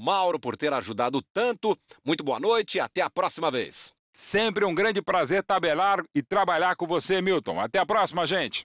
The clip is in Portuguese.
Mauro por ter ajudado tanto. Muito boa noite e até a próxima vez. Sempre um grande prazer tabelar e trabalhar com você, Milton. Até a próxima, gente.